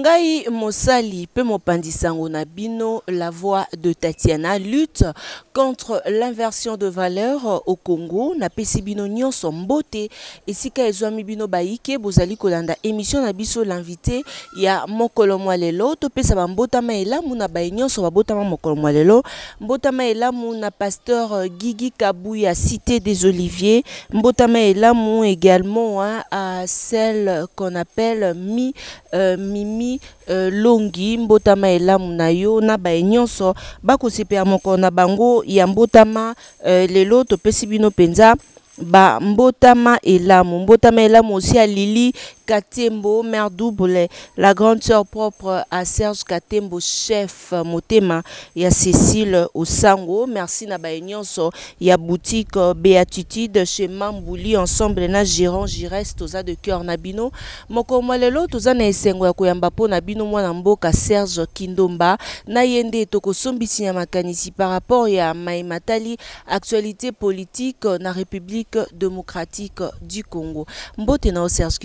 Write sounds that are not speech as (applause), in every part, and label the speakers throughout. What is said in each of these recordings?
Speaker 1: ngai mosali pe mopandisango na bino la voix de tatiana lutte contre l'inversion de valeur au congo napesi bino nyonso mbote esika ezwami bino baike bozali kolanda émission na biso l'invité ya mokolo mwa lelo topesa bambotama elamu na ba nyonso babotama mokolo mwa lelo mbotama elamu na pasteur euh, gigi Kabuya cité des oliviers mbotama elamu également hein, à celle qu'on appelle mi euh, mimi ami uh, longi mbotama elamu na yo na baye nyonso bakosepe ya mokolo na bango ya mbotama uh, lelo topesi bino mpenza ba Mbotama Elam. Mbotama Elam aussi à Lili Katembo, mère double, la grande sœur propre à Serge Katembo, chef Motema, et à Cécile Osango. Merci na Nyonso, et à boutique Béatitude chez Mambouli, ensemble na Giron, j'y de cœur Nabino. Moko Mwalelo, toza na Esengo ya Koyambapo, Nabino Mwanamboka, Serge Kindomba, na Yende, Toko Sombisi Yamakanisi par rapport à maimatali, actualité politique na République République démocratique du Congo. mbote Mbotena Serge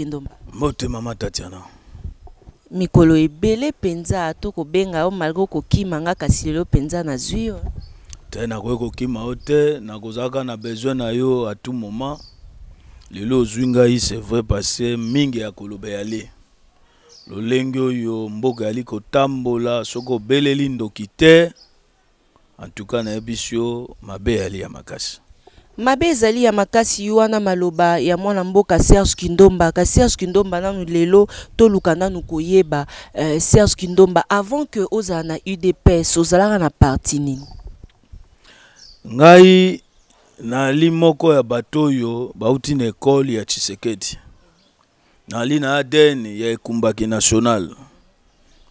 Speaker 2: mbote Mama Tatiana.
Speaker 1: mikolo ebele mpenza tokobenga yo malgré okokima nga kasi lelo mpenza nazwi yo
Speaker 2: te nakoki kokima yo te nakozalaka na besoin na yo atu moma lelo ozwi ngai c'est vrai parce mingi ya koloba yale lolenge oyo mboka yali kotambola soki obeleli ndoki te en tout cas nayebi so mabe yali ya makasi
Speaker 1: mabe ezali ya makasi wana maloba ya mwana mboka serge kindomba kasi serge kindomba nanu lelo toluka nanu koyeba euh, serge kindomba avant que ozala na udps ozalaka na parti nini
Speaker 2: ngai nali moko ya bato oyo bauti na ekole ya tshisekedi nali na adn ya ekumbaki national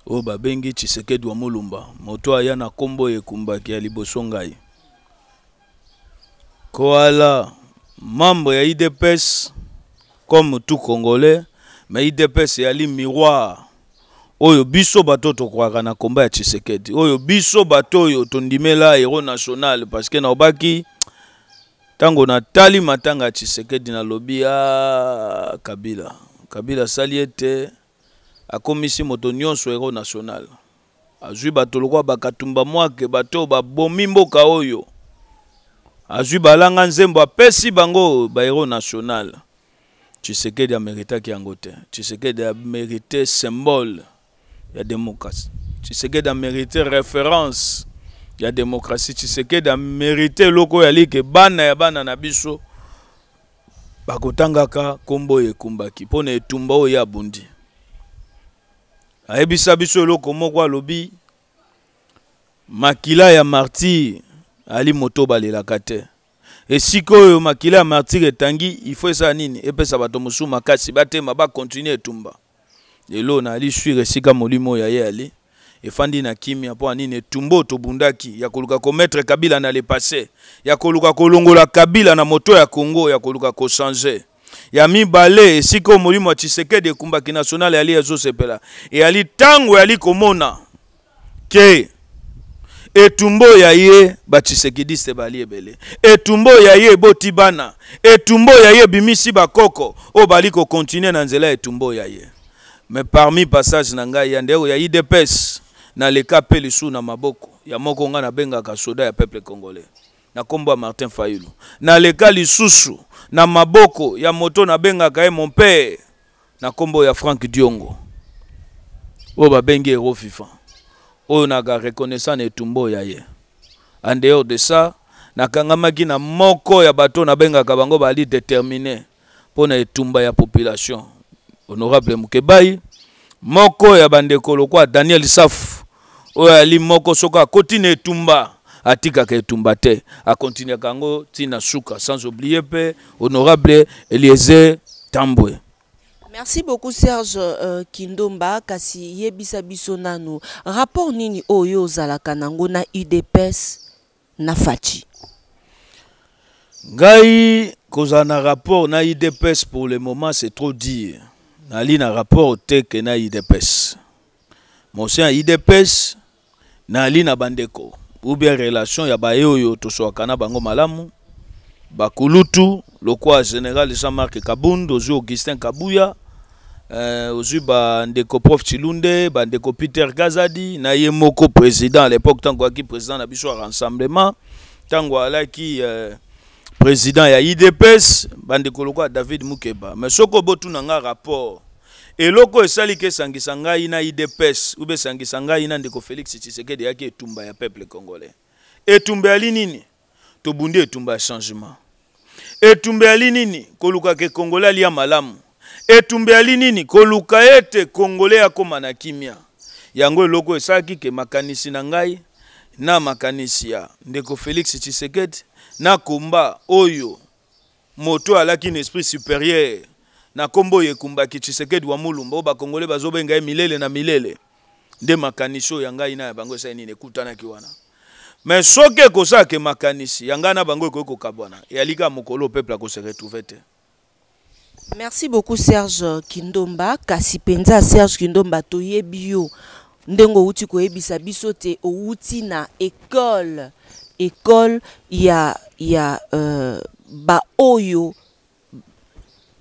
Speaker 2: oyo babengi tshisekedi wa molumba moto aya na nkombo ya ekumbaki ya liboso ngai koala membre ya idps comme tout congolais me idps eyali miroir oyo biso bato tokwaka na komba ya tshisekedi oyo biso bato oyo tondimela héros national parceke naobaki ntango natali matanga ya tshisekedi nalobi a ah, kabila kabila asali ete akomisi moto nyonso héros national azwi bato lokola bakatumba mwake bato oyo babomi mboka oyo azwi balanga nzembo apesi bango bahero national tshisekedi ameritaki yango te tshisekedi amerite symbole ya démocratie tshisekedi amerite référence ya démocratie tshisekedi amerite eloko oyo alike bana ya bana na biso bakotangaka nkombo oyo ekumbaki mpo na etumba oyo ya bundi ayebisa biso eloko moko alobi makila ya martire ali moto balelaka te esika oyo makila ya martire etangi ifo esala nini epesa bato mosusu makasi batema bakontinue etumba lelo naali swire esika molimo oyo aye ali efandi na kimia mpo anini etumba oyo tobundaki ya koluka kometre kabila na lepase ya koluka kolongola kabila na moto ya kongo ya koluka kochange ya mibale esika oyo molimo ya tshisekedi ekumbaki nationale yali ezosepela eyali ntango yali komona ke etumbu ya ye bachisekidiste bali ebele etumbu ya ye eboti bana etumbu ya ye ebimisi bakoko oyo bali kokontinue na nzela ya etumbu ya ye me parmi passage na ngai ya ndeko ya idps naleka mpe lisusu na maboko ya moko ngai nabengaka soda ya peuple congolais na nkombo ya martin fayulu naleka lisusu na maboko ya moto nabengaka ye mon père na nkombo ya frank diongo oyo babengi hero fifa oyo naka reconnaissant na etumbu ya ye en dehors de ça nakangamaki na moko ya bato nabengaka bango bali déterminé mpo na etumba ya population honorable mukebai moko ya bandeko lokwa daniel saf oyo ali moko soki akoti na etumba atikaka etumba te akontinuaka yango ntina suka sans oublier mpe honorable eliezer tambwe
Speaker 1: merci beaucoup serge euh, kindomba kasi yebisa biso rapport nini oyo Zalakanango nango na udps na Fachi
Speaker 2: ngai kozana na rapport na udps pour le moment c'est trop dire nali na rapport te na udps mose ya udps nali na bandeko bien relation ya baye oyo na bango malamu bakulutu lokoa général jean-marc Kabundo, ozwi augustin kabuya Euh, ozwi bandeko prof chilunde bandeko peter gazadi na ye moko président à l'époque ntango aki président na biso ya rassemblement ntango alaki euh, président ya idps bandeko lokola david mukeba mais soki obotuna nga rapport eloko esali ke esangisa ngai na idps ube esangisa ngai na ndeko félix tshisekedi eyaki etumba ya peuple congolais etumba yali nini tobundi etumba ya changement etumba yali nini kolukaka ekongolais alia malamu etumbeli nini koluka ete kongole akóma na kimia yango eloko esalaki ke makanisi na ngai na makanisi ya ndeko félix tshisekedi na komba oyo moto alaki na esprit supérieur na nkombo oyo ekumbaki tshisekedi wa mulumba oyo bakongole bazobenga ye milele na milele nde makanisi oyo ya ngai na ya bango esali nini ekutanaki wana me soki ekosala ke makanisi ya ngai na bango ekoki kokabwana eyalika mokolo o peuple akose retrouve te
Speaker 1: merci beaucoup serge kindomba kasi Penza serge kindomba toyebi Ndengo ndenge outi koyebisa biso te outi na école. École ya, ya euh, baoyo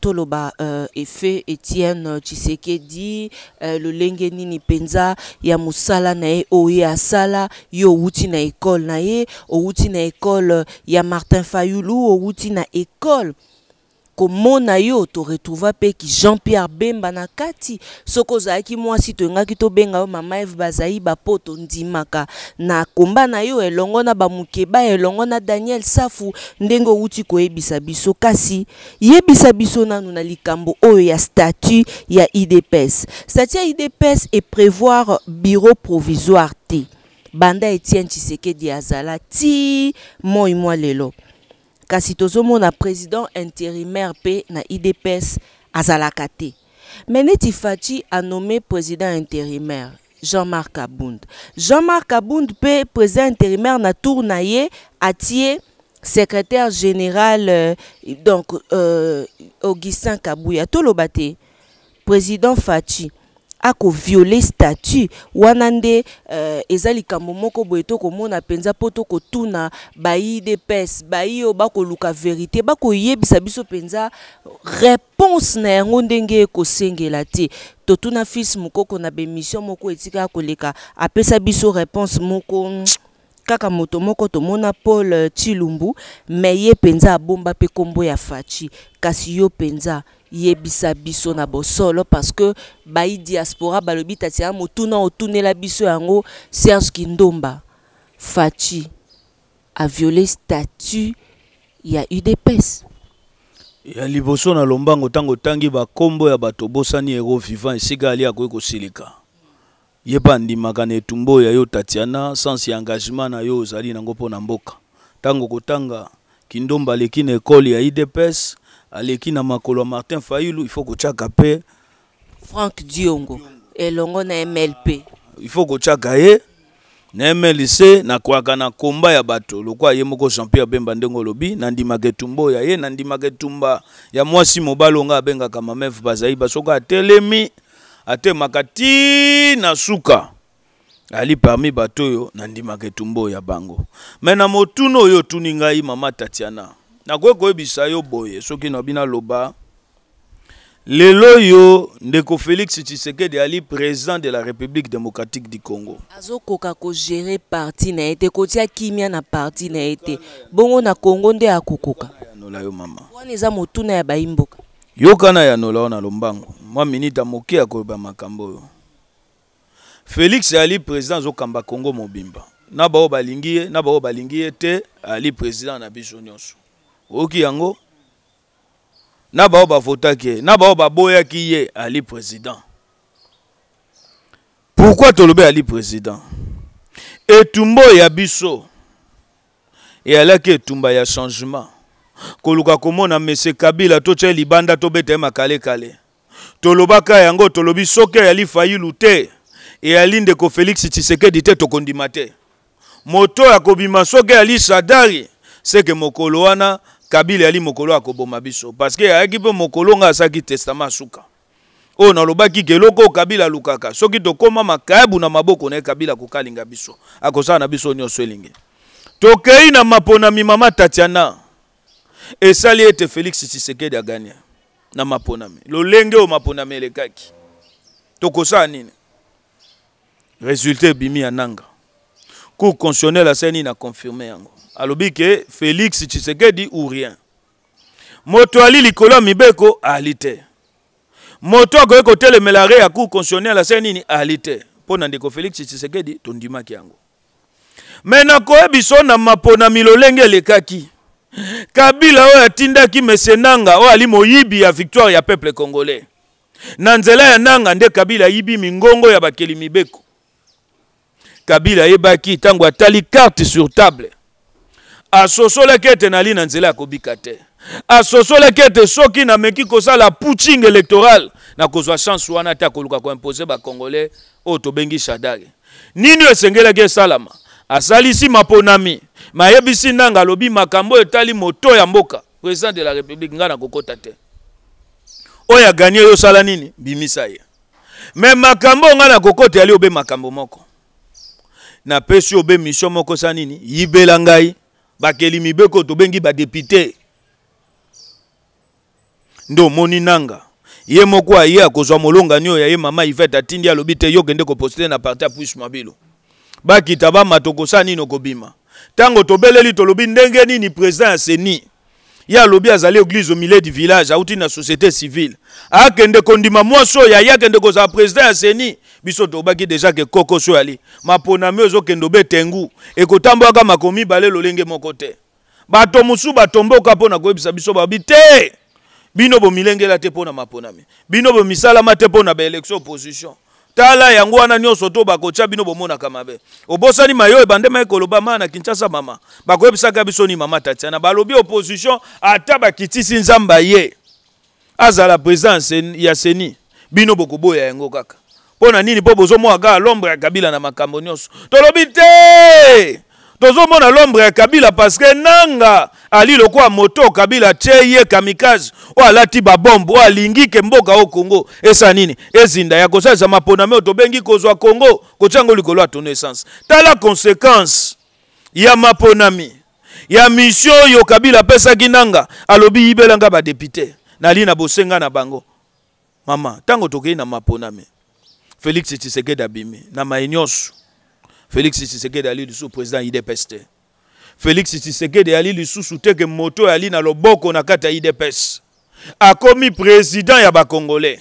Speaker 1: toloba euh, efe etienne tshisekedi euh, lolenge nini penza. ya musala na ye oyo ye asala yo outi na école na ye outi na école ya martin fayulu outi na école komona yo retrouva pe ki jean pierre bemba na kati soki sitonga mwasi to benga yo mama eve ba bapo maka na komba na yo elongo ba mukeba elongo longona daniel safu uti ko ebisa biso kasi yebisa biso na na likambo oyo ya statut ya idps statut ya idps e prévoir bureau provisoire t banda etienne tshisekedi azala ti moi mwa lelo kasi tozomona président intérimaire P na idps azalaka Meneti me a nommé président intérimaire jean-marc abund jean-marc abund P président intérimaire na tour na secrétaire général euh, donc euh, augustin kabuya toloba président fati violer statut wana nde euh, ezali likambo moko boye tokomona mpenza mpo tokotuna baidps bako luka bakoluka bako bakoyebisa biso penza. réponse na yango ndenge ekosengela te totuna fils mokoko na bemission moko etika A apesa biso réponse moko kaka moto moko tomona paul euh, tilumbu me ye mpenza abomba mpe nkombo ya faci kasi yo mpenza yebisa biso na bosolo parce que bayi diaspora balobi tati ya motuna otunela biso yango serge kindomba faci aviole statut ya udps
Speaker 2: ya liboso na lombango ntango otangi bankombo ya bato obosani ero vivant esika ali akoki kosilika yeba ndimaka na etumba oyo yo tatiana sanse ya engagement na yo ozali nango mpona mboka ntango kotanga kindomba aleki na ekole ya idps aleki na makolo ya martin fayulu il faut kotyaka mpe
Speaker 1: frank diongo elongo na mlp
Speaker 2: il kotyaka ye na mlc nakwaka na komba ya bato lokwa ye moko jean pierre bemba ndenge olobi nandimaka etumba oyo ye nandimaka etumba ya mwasi mobali onga abengaka mamef bazali basoko atelemi atemaka ti na suka ali parmi bato oyo nandimaka etumba oyo ya bango me na motuna oyo otuni ngai mama tatiana nakoki koyebisa yo boye soki na bino aloba lelo oyo ndeko félix tshisekedi ali président de la république démocratique du congo
Speaker 1: azokoka kogere parti na ye te kotia kimia na parti na ye te bongo na congo nde akokoka wana eza motuna ya bayimboka
Speaker 2: yokana ya nola wana lombango mwa minite moke ya koloba makambo oyo félix ali président azokamba congo mobimba na baoyo balingi ye na baoyo balingi ye te ali président na biso nyonso oyoki yango na baoyo bavotaki ye na baoyo baboyaki ye ali président pourkui tolobi ali président etumba ya biso eyalaki etumba ya changement koluka komona mese kabila totya libanda tobeta ye makalekale tolobaka yango tolobi soki eyali fayilu te eyali ndeko félix tshisekedi te tokondima te moto oyo akobima soki eyali sadari seke mokolo wana kabila eyali mokolo akoboma biso parceke ayaki mpe mokolo ngai asalaki testama asuka oyo nalobaki keloko oyo kabila alukaka soki tokóma makayabu na maboko na ye kabila akokalinga biso akosala na biso nyonso elingi tokei na mapona mimama tatiana esali ete félix tshisekedi agania na maponami lolenge oyo maponami elekaki tokosala nini resultat ebimi ya nanga cour constitutionnel asali nini akonfirme yango alobi ke félix tshisekedi ou rien moto ali likolo ya mibeko ali te moto akoki kotelemela re ya cour constitutionnel asali nini ali te mpo na ndeko félix tshisekedi tondimaki yango me nakoyebiso na maponami lolenge elekaki kabila oyo atindaki nanga oyo ali moyibi ya victoire ya peuple congolais na nzela ya nanga nde kabila ayibi mingongo ya bakeli mibeko kabila ayebaki ntango atali karte sur table asosolaki ete nali na nzela ya kobika te asosolaki ete soki nameki kosala puching électoral nakozwa chance wana te akoluka koimpose bacongolais oyo tobengi shadare nini oyo esengelaki esalama asalisi maponami nayebisi nanga alobi makambo oyo etali moto ya mboka président de la république ngai nakokɔta te oyo aganye yo osala nini bimisa ye me makambo oyo ngai nakokɔta yali obe makambo moko napesi obe mission moko osa nini yibela ngai bakeli mibeko tobengi badepute nde omoni nanga ye moko aye akozwa molongani oyo aye mama ivet atindi alobi te yo okende koposte na parti ya puish mabilo bakita bamata okosala nini okobima ntango tobeleli tolobi ndenge nini président ya seni ye alobi azali église au milieu du village auti na société civile akende kondima mwasi oyo aye akende kozala président ya seni biso tobaki deja ke kokosi oyo ali maponami oyo ezokende obete ngu ekotambolaka mako mibale lolenge moko te bato mosusu batomboka mpo na koyebisa biso babi te bino bomilengela te mpo na maponami bino bomisalama te mpo na baélection opposition tala yango wana nyonso to bakotya bino bomonaka mabe obosani mayo ebandema ye koloba ma na kinshasa mama bakoyebisaka biso ni mama tatiana balobi opposition ata bakitisi nzamba ye azala présidant ya seni bino bokoboya yango kaka mpo na nini mpo bozomwaka lombre ya kabila na makambo nyonso tolobi te tozomona lombre ya kabila parceke nanga ali lokola moto kabila tie ye kamikaze oyo alati babombe oyo alingi ke mboka oyo kongo esa nini ezinda ya kosalisa maponame oyo tobengi kozwa kongo kotia yango likolo ya tono essence tala konsequence ya maponami ya misio oyo kabila apesaki nanga alobi yibelanga badepute nali na bosenga na bango mama ntango tokei na maponami félix tshisekedi abimi na mai nyonso félix tshisekedi ali lisusu président idps te félix tshisekedi ali lisusu te ke moto oyo ali na loboko na kati ya idps akomi président ya bacongolais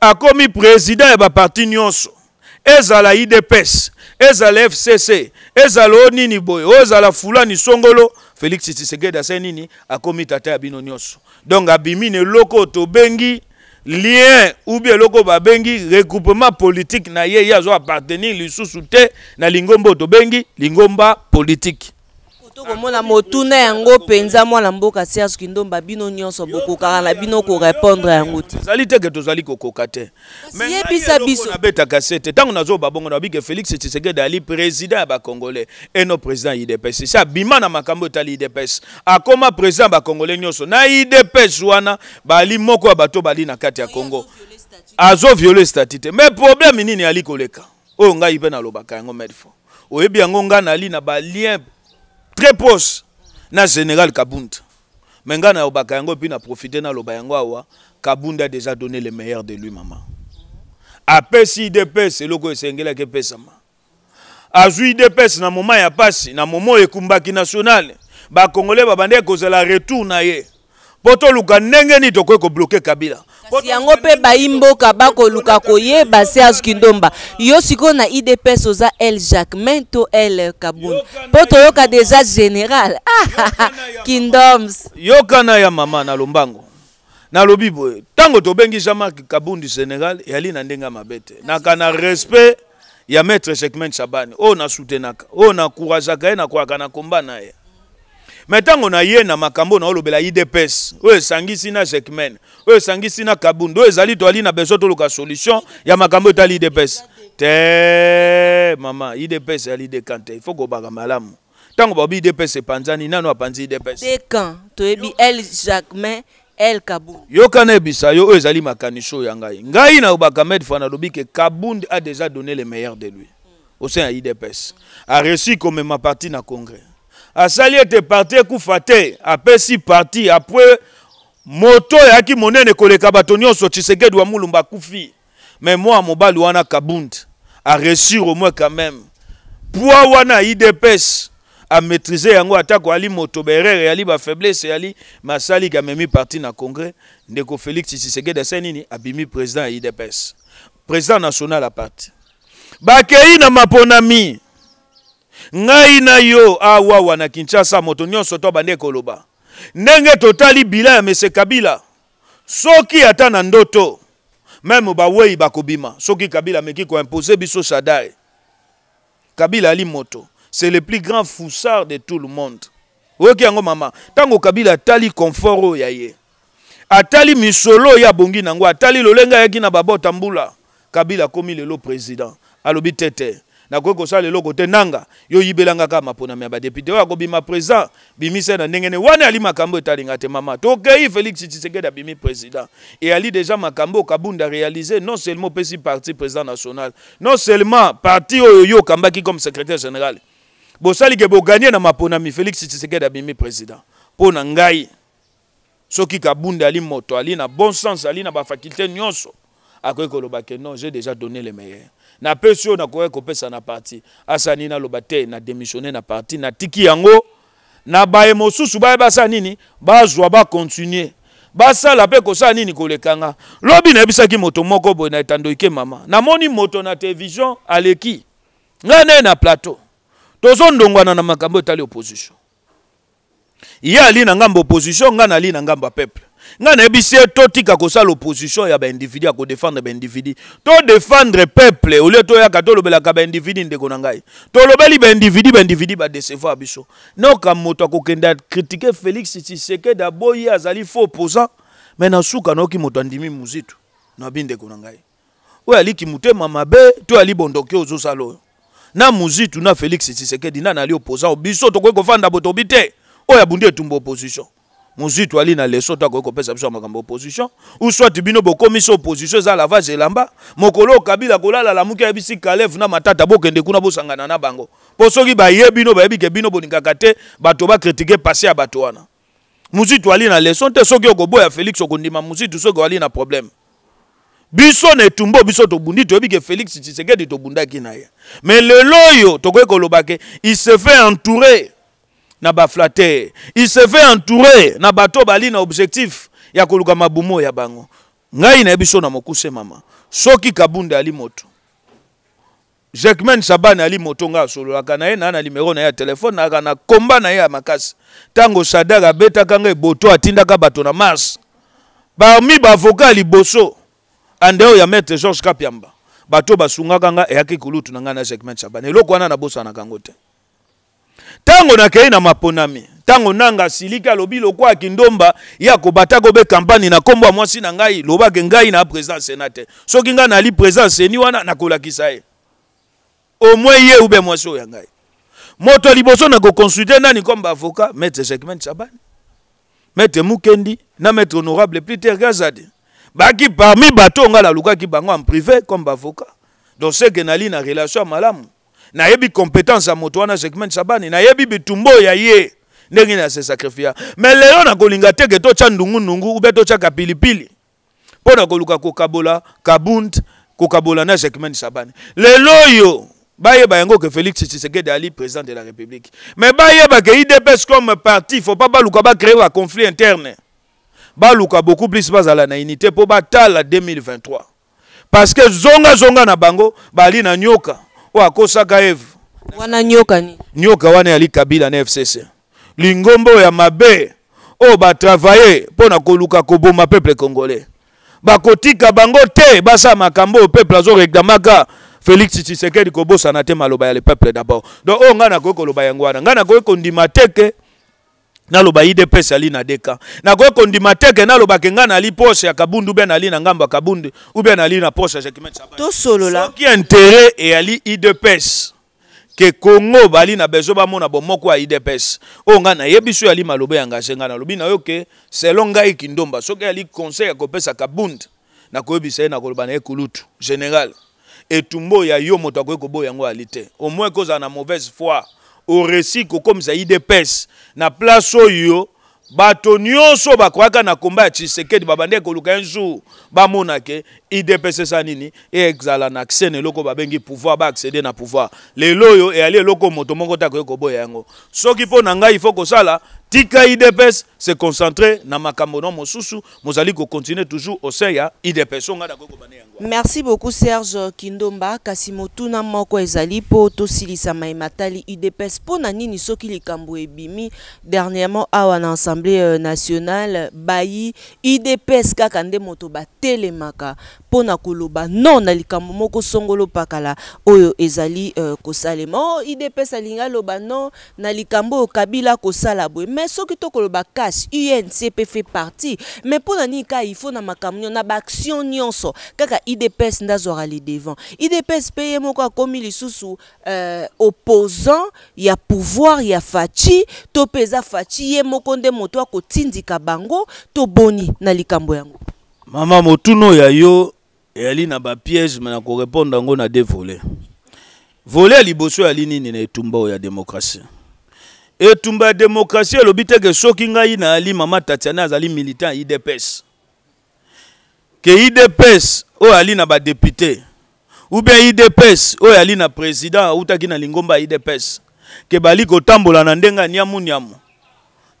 Speaker 2: akomi président ya baparti nyonso ezala idps ezala fcc ezala o nini boye oyo ezala fulani songolo félix tshisekedi ase nini akomi tata ya bino nyonso donc abimi na eloko oyo tobengi lien ou bien eloko babengi regroupement politique na ye ye azo appartenir lisusu te na lingomba oyo tobengi lingomba politike
Speaker 1: tokomona motuna yango mpenza mwana mboka serge kindomba bino nyonso bokokaka na bino
Speaker 2: korépondre yango te ezali teke tozali kokoka te yebisa biso nabetaka se te ntango nazoyoba bongo nabike félix tshisekedi ali président ya bacongolais eno président ya idps esi abima na makambo etali idps akoma président ya bacongolais nyonso na idps wana bali moko ya bato bali na kati ya congo azoviole stati te mais problème nini ali koleka oyo ngai mpe nalobaka yango medfo oyebi yango ngai nali na balien très proche na général kabunda me ngai nayobaka yango mpi na profite naloba yango awa kabunda a déjà donné le meilleur de lui mama apesi idps eloko esengelaki epesama azwi idps na moma ya pasi na moma oyo ekumbaki nationale bakongole babandaki kozala retour na ye mpo toluka ndenge nini tokoki kobloke kabila
Speaker 1: yango mpe bayi mboka bakoluka koyeba se azwki ndomba yo sikoyo na idps oza l jacquemain to l kabuna mpo toyoka deja général ah, ah, ah,
Speaker 2: kindoms yokana ya mama na lombango nalobi boye ntango tobengi jean-marc kabundi général eyali na ndenge ya mabe te nakana respect ya maître jacquemain chabani oyo nasutenaka oyo nakouragaka ye nakwaka na komba na ye me tango na yé na makambo na olobela idps oyo Sangi Sina jekmen oyo esangisi na kabunda oyo ezali toali na besoin toluka solution ya makambo ta idps te mama idps eyali Il faut go baga malamu ba babi idps panzani nano panzi idps
Speaker 1: To ebi el jacmin el kabund
Speaker 2: yokana yebisa yo oyo ezali makaniso ya ngai ngai nalobaka medfa nalobi ke kabund a déjà donné le meilleur de lui au sein ya idps a réussi ma parti na congrès asali ete parti ekufa te apesi parti apwe moto eyaki monene koleka bato nyonso tshisekedi wa mulumba Mais me mwa mobali wana kabund aresure au moins quand même pour wana A maîtriser yango atako ali moto baerreur ali bafaiblesse ali masali amemi parti na congrès ndeko felix tshisekedi de nini abimi président idepes président national parti. bakei na maponami ngai na yo awawa na kinshasa moto nyonso to abandi koloba ndenge totali bila ya mese kabila soki ata na ndoto meme bawei bakobima soki kabila ameki koimpose biso shadai kabila ali moto c'est le plus grand foussard de tout le monde oyoki yango mama ntango kabila atali confort oyo ya ye atali misolo oyo abongi na yango atali lolenge ayaki na babota mbula kabila akomi lelo président alobi te te nakoki kosa logo te nanga yo oyibelanga kama puna ya badepute oyo akobima président bimise na nengene, wana ali makambo etalinga mama. mama tokei félix tshisekedi abimi président e ali déjà makambo kabunda réalisé, non seulement opesi parti président national non seulement parti oyo yo okambaki comme secrétaire général li ke gagner na mi félix tshisekedi abimi président mpo ngai soki kabunda ali moto ali na bon sens ali na bafaculté nyonso akoki ba ke non j'ai déjà donné le meilleur napesi oyo nakoki kopesa na parti asa nini naloba te na démissionne na parti natiki yango na baye mosusu baye basala nini bazwa bakontinue basala mpe kosala nini kolekanga lobi nayebisaki moto moko boye na etandoike mama namoni moto na televizion aleki ngai naye na plateau tozondongwana na makambo etali opposition ye ali na ngambo opposition ngai nali na ngambo ya peuple ngai nayebi se totika kosala opposition ya baindividu ya kodefendre baindividu todefendre peuple olie toyaka tolobelaka baindividu ndeko na ngai tolobeli baindividu baindividu badecevoir biso noka moto akokende akritike félix tshisekedi aboyi azali faux opposant me na suka nayoki moto andimi mozitu nabi ndeko na ngai oyo aliki motema mabe to ali bondoke ozosala oyo na mozitu na félix tshisekedi na nali opposant biso tokoki kofanda botobi te oyo abundi etumba opposition mozwi toali na leso to akoki kopesa biso makambo opposition ou soit bino bokomisi opposition eza lavage elamba mokolo okabila kolala lamuki ayebisi kalev na matata bokende kuna bosangana na bango mpo soki baye bino bayebi ke bino bolingaka te bato bakritike pase ya bato wana muzitu ali na leson te soki okoboya félix okondima muzitu soki oali na probleme biso na etumbu biso tobundi toyebi ke félix tshisekedi tobundaki na ye me lelo oyo tokoki koloba ke il se fait entourer na baflater il se fait entourer na bato bali na objectif ya koluka mabumu ya bango ngai nayebi so na mokuse mama soki kabunda ali moto jacmain saban ali moto nga asololaka na ye naa na limero na ye ya telefone nayaka na komba na ye ya makasi ntango sadak abetaka nga eboto atindaka bato na mars bami baavoka ya liboso andeo ya maître george kapiamba bato basungaka nga eyaki kulutu na ngai na jacmain saban eloko wana nabosanaka yango te ntango nakei na maponami ntango nanga silika alobi lokwa kindomba ye akobataka obe kampagne na nkombo ya mwasi na ngai lobake ngai na président sena te soki ngai naali président seni wana nakolakisa ye omoi ye ube mwasi oyo ya ngai moto liboso nakokonsulte nani komba avocat maître segment sabani maître mukendi na maître honorable peter gazade baki parmi bato ngai nalukaki bango en privé comme baavocat donc seke nali na relation ya malamu yebi compétence ya moto wana segment sabani nayebi bitumbu oyo ya ye ndenge sacrifia me lelo nakolinga teke ndungu ndungundungu ube totyaka pilipili Po na koluka kokabola kabunt kokabola na segment sabani lelo oyo ba yango ke félix tshisekedi ali président de la république Mais me ba ke idps comme parti faut pas ba luka ba conflit interne Ba luka beaucoup plus bazala na unité ba tala 2023 parce que zonga zonga na bango bali na nyoka wakosa gaev wana nyoka ni nyoka wana yali kabila na fcc lingombo ya mabe oyo batravaye mpo na koluka koboma peuple congolais bakotika bango te basala makambo oyo peuple azoreklamaka félix tshisekedi kobosana te maloba ya le peuple d'abord donc oyo ngai nakoki koloba yango wana ngai nakoki kondima teke naloba ye de pesa ali na deka nakoki kondima teke nalobaka ngai nali poche ya kabundu ube nali na ngambo kabundu ube nali na poche ya jakimetosolosoki intere eyali idps ke kongo bali na bezo bamona bomoko ya idps oyo ngai nayebi so yali maloba ya ngase ngai na yo ke selo ngai e kindomba soki yali conseil ya kopesa kabund nakoyebisa ye nakoloba na ye kulutu général etumbu ya yo moto akoki koboya yango ali te au moins na mauvaise foi oresi kokomisa idps na place oyo bato nyonso bakwaka na komba ya tshisekedi babande koluka un jour bamona ke idps esa nini ezala na akse na eloko babengi pouvoir baaccede na pouvoir lelo oyo eyali eloko moto moko ta koye koboya yango soki mpo na ngai ifo kosala tika idps se concentrer na makambo no mosusu mozali kocontinue toujours au sein ya idps oyo ngai nakoye kobane
Speaker 1: yango merci beaucoup serge kindomba Kasimotuna tout moko ezali mpo tosilisa mayema tali nini soki ebimi dernièrement à na assemblée euh, nationale bayi udps kaka nde moto Pona koloba non na moko songolo pakala oyo ezali ko euh, kosalema o oh, idps Alinga Lobano, non na likambo kabila kosala mais soki tokoloba cash unc fait partie mais mpona nini ka na makambo nyonso na baaction nyonso kaka idps nde devant idps moko komili lisusu euh, opposant ya pouvoir ya fachi, to pesa eza faci ye moko nde moto akotindika bango toboni na likambo yango
Speaker 2: mama motuno ya yo eyali na bapiège me na korépondre yango na de volet volet ya liboso eyali nini na etumba oyo ya démocratie etumba ya démocratie elobi teke soki ngai nayali mama tatiana azali militant ya idps ke idps oyo ali na badepute ou bien idps oyo ali na président autaki na lingomba ya idps ke bali kotambola na ndenge ya niamuniamu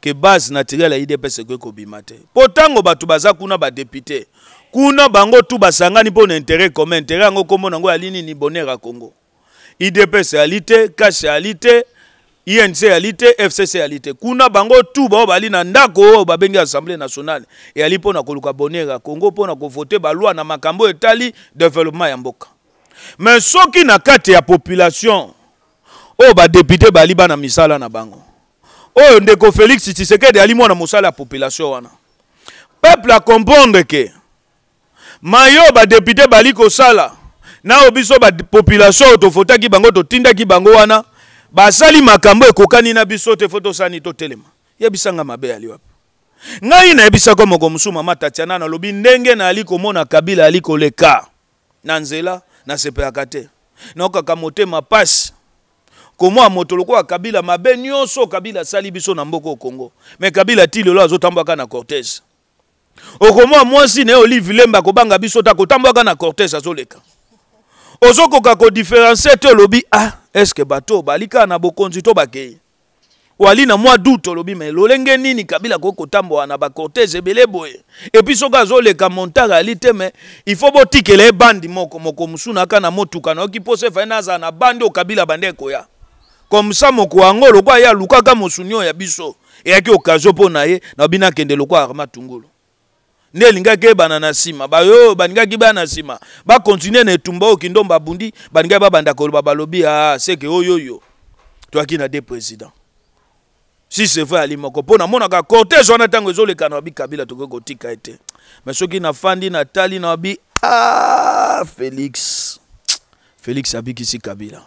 Speaker 2: ke base naturele ya idps ekoki kobima te mpo ntango bato baza kuna badepute kuna bango tu basangani mpo na intere commun intere yango nkombo nango yali nini bonheur ya congo idps yali te cash yali te inc yali te fcc yali te kuna bango tu bao bali na ndako oyo babengi assemblée nationale eyali mpo na koluka bonheur ya congo mpo na kovote balwa na makambo etali développement ya mboka me soki na kati ya population oyo badepute bali bana misala na bango oyo ndeko félix tshisekedi ali mwana mosala ya population wana peuple a comprendre ke mayo badepute bali kosala nao biso bapopulation oyo tofotaki bango totindaki bango wana basali makambo ekokani na biso te fo tosani totelema yebisanga mabe ali wapi ngai nayebisaka moko mosusu mama tatiana nalobi ndenge naali komona kabila ali koleka na nzela nasepelaka te naokaka motema pasi komwa moto lokola kabila mabe nyonso kabila asali biso na mboka okongo me kabila ti lelo azotambolaka na cortese okomwa mwasi na ye olive lemba kobanga biso ta kotambolaka na cortese azoleka ozokoka kodiferencie te olobi ah eske bato oyo bali kaka na bokonzi to bakei wali na mwa dute olobi me lolenge nini kabila koki kotambola na bacortese ebele boye epui soki azoleka montare ali te me ifo botikela ye bandi moko moko mosuna aka na motuka nayoki mposa efai nazala na bandi oyo kabila bande ekoya komsa moko yango lokwa ye alukaka mosuni oyo ya biso eyaki okazio mpo na ye nayobi nakende lokwa arma tungulu nde elingaki ebana na nsima bayo oyo balingaki baya na nsima bakontinue na etumba oyo kindombo abundi balingaki babanda koloba balobi a ah, ah, seke oyo oyo toyaki na de président si c'est vrai ali moko mpo namonaka cortege wana ntango ezoleka na babi kabila tokoki kotika ete me soki nafandi natali na babi a ah, félix félix abikisi kabila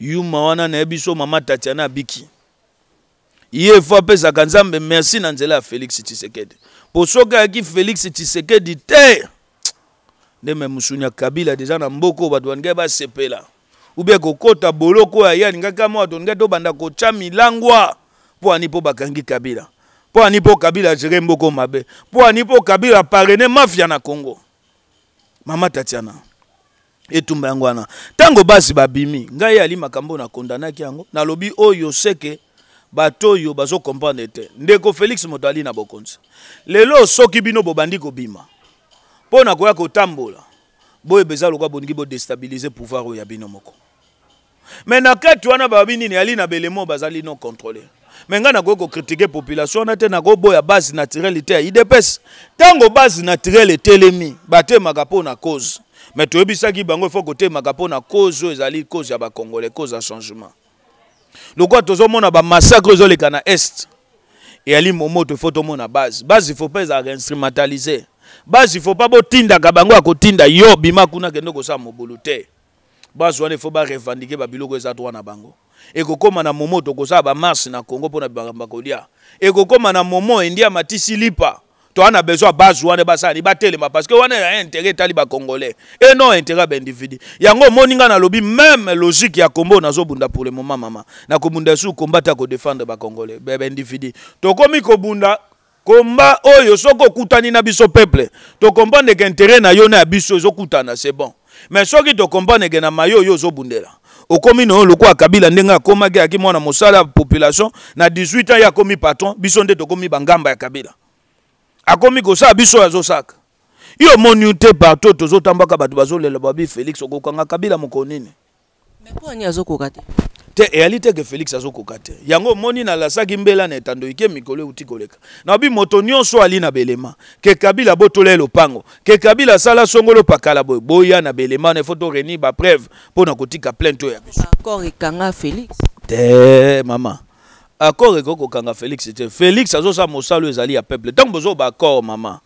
Speaker 2: yuma wana nayebi so mama tatiana abiki ye fo apesaka nzambe merci na nzela ya félix tshisekedi mpo soki ayaki félix tshisekedi te nde me mosuni ya kabila deja na mboka oyo bato balingai basepela ubie kokɔta boloko oyo aye alingaki ama bato balingai tobanda kotya milangwa mpo ani mpo bakangi kabila mpo ani mpo kabila agere mboka mabe mpo ani mpo kabila aparene mafia na congo mama tatiana etumba yango wana ntango basi babimi ngai ali makambo nakondanaki yango nalobi oyo seke bato oyo bazokomprendre te ndeko félix moto ali na bokonzi lelo soki bino bobandi kobima mpo na koya kotambola boyeba eza lokwa boningi bodestabilize pouvoir oyo ya bino moko me na kati wana babi nini ali na belemo bazali non contrôle me ngai nakoki kokritike population wana te nakoboya base naturele te ya idps ntango base naturele etelemi batemaka mpo na cause me toyebisaki bango efo kotemaka mpo na cause oyo ezali cause ya bakongole cause ya changement lokola tozomona bamassacre ezoleka na est eyali momoto ifo tomona base base ifo mpe ezalaka instrumentalise base ifo mpa botindaka bango ya kotinda yo bima kuna kende kosala mobulu te base wana ifo barevandike babiloko eza to wana bango ekokóma na momo tokosala bamarse na congo mpo na bimakambo ya kolia ekokóma na momo endia matisi lipa towana besoin base wana basali batelema parce que wana ya intérêt etali bacongolais e non intérêt ya baindividu yango omoni ngai nalobi même logique ya kombo nazobunda pour le moment mama nakobunda su komba ta kodefendre bacongolais baindividu tokomi kobunda komba oyo soki okutani na biso peuple tokomprendeke intérêt na yo na ya biso ezokutana c'est bon mais soki tokomprendeke na mayo oyo ozobundela okomi na oyo lokola kabila ndenge akomaki ayaki mwana mosala ya population na 18 ans ye akomi patron biso nde tokomi bangamba ya kabila akomi kosala biso oyo azosaka yo omoni te partout tozotambaka bato bazolela babi félix okokanga kabila mokonini meponi azokoka te te eyali teke félix azokoka te yango omoni nalasaki mbela na etando ike mikolo euti koleka nabi moto nyonso ali na belema ke kabila botola lopango ke kabila asala songolo pakala boye boya na belema na efo torenir bapreve mpo na kotika plainte oyo ya
Speaker 1: biso
Speaker 2: te mama accord ekokokanga félix te félix azosala mosalo ezali ya peuple ntango bozo baaccord mama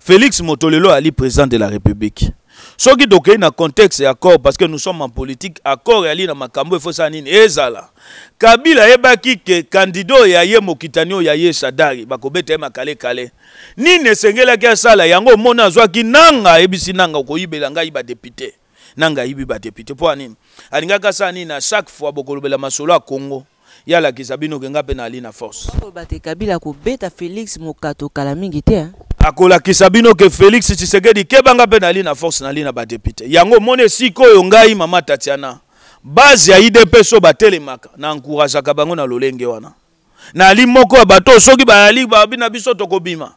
Speaker 2: félix moto lelo ali président de la république soki tokei na contexte ya accord parce que nous sommes en politique accord eyali na makambo efosala nini ezala kabila ayebaki ke kandida oyo ya ye mokitani oyo ya ye sadari bakobeta ye makalekale nini esengelaki asala yango omona azwaki nanga ayebisi nanga okoyibela ngai badepute nanga ayibi badepute mpo anini alingaki asala nini na chaque fois bokolobela masolo ya congo ye alakisa bino ke nga mpe naali na force
Speaker 1: kabila kobeta félix mokato kala mingi te
Speaker 2: akolakisa bino ke félix tshisekedi kebanga mpe naali na force naali na badepute yango omoni esika oyo ngai mama tatiana base ya idp so batelemaka na ankurageaka bango na lolenge wana naali moko ya bato soki bayali babi na biso tokobima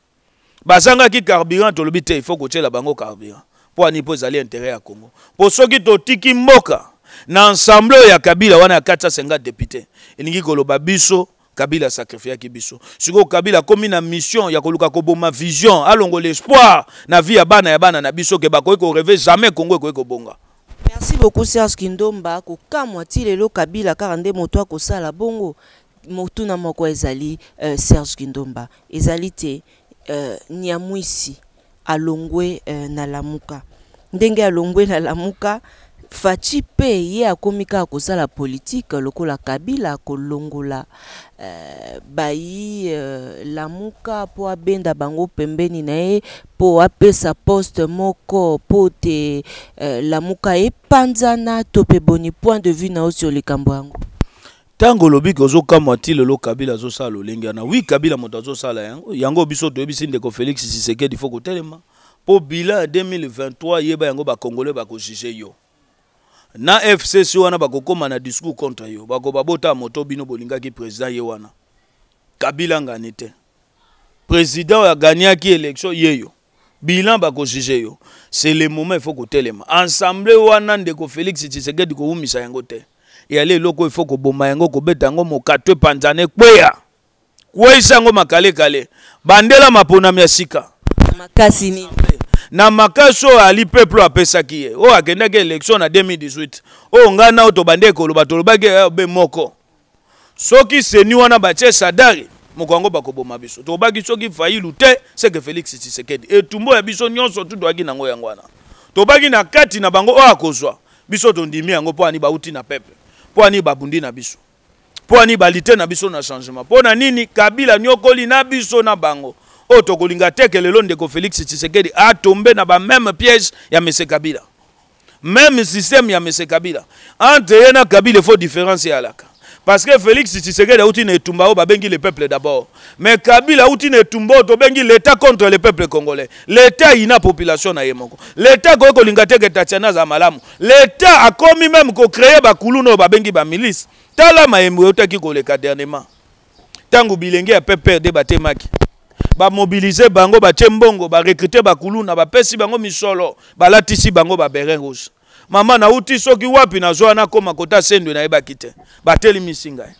Speaker 2: bazangaki carburant tolobi te ifo kotyela bango carburant mpo ani mpo ezali intere ya congo mpo soki totiki mboka na ensemble ya kabila wana ya kati asenga député elingi koloba biso kabila asacrifiaki biso sikoyo kabila akomi na mission ya koluka koboma vision alongola espoir na vie ya bana ya bana na biso ke bakoki koreve jamais kongo ekoki kobonga
Speaker 1: merci beaucoup serge kindomba kokamwa ti lelo kabila kaka nde moto akosala bongo motuna moko ezali euh, serge kindomba ezali te euh, nyamwisi alongwe euh, na lamuka ndenge alongwe na lamuka fachi mpe ye akómi la kosala loko lokola kabila kolongola euh, bayi la euh, lamuka po abenda bango pembeni na ye apesa poste moko po te la euh, lamuka epanzana to pe boni point de vue na le sur likambo yango
Speaker 2: ntango olobi ti kabila azosala lolenge na wi kabila moto azosala yango yango biso toyebisi ndeko félix di fo kotelema po bila 2023 yeba yango bakongole bakojuge yo na fcc wana bakokóma na discours contre yo bakoba bota moto bino bolingaki président ye wana kabila ngani te président oyo aganiaki élection ye yo bilan bakojuge yo c'est le moment ifo kotelema ensemble wana ndeko félix tshisekedi kowumisa yango te eyali eloko ifo koboma yango kobeta yango mokato epanzana ekweya kweisa yango makalekale bandela maponami ya sika makasi nini na makasi oyo ali peuple apesaki ye oyo akendaki élection na 2018 oyo ngai nao tobandeki koloba tolobaki be moko soki seni wana batie sadari moko yango bakoboma biso tobaki soki fayilu te seke félix tshisekedi etumbu ya biso nyonso tutwaki nango yango wana tobaki na kati na bango oyo akozwa biso tondimi yango mpo ani bauti na pepe mpo ani babundi na biso mpo ani balite na biso na changement mpo na nini kabila nyokoli na biso na bango oyo tokolinga teke lelo ndeko félix tshisekedi atombe na bameme piège ya mese kabila meme systeme ya mese kabila entre ye na kabila efo différence eyalaka parce que félix tshisekedi auti na etumba oyo babengi le peuple d'abord mais kabila auti na etumba oyo tobengi l'état contre le peuple congolais l'état ayina population na ye moko l'état koye kolinga teke tatiana aza malamu l'état akomi meme kocréye bakuluna oyo babengi bamilice tala mayembo eutaki koleka dernièrement ntango bilenge ya peperde batemaki bamobilize bango batie mbongo barekrite bakuluna bapesi bango misolo balatisi bango baberin rouge mama nauti soki wapi nazwa wana koma kota sendwe nayebaki te batelimisi ngai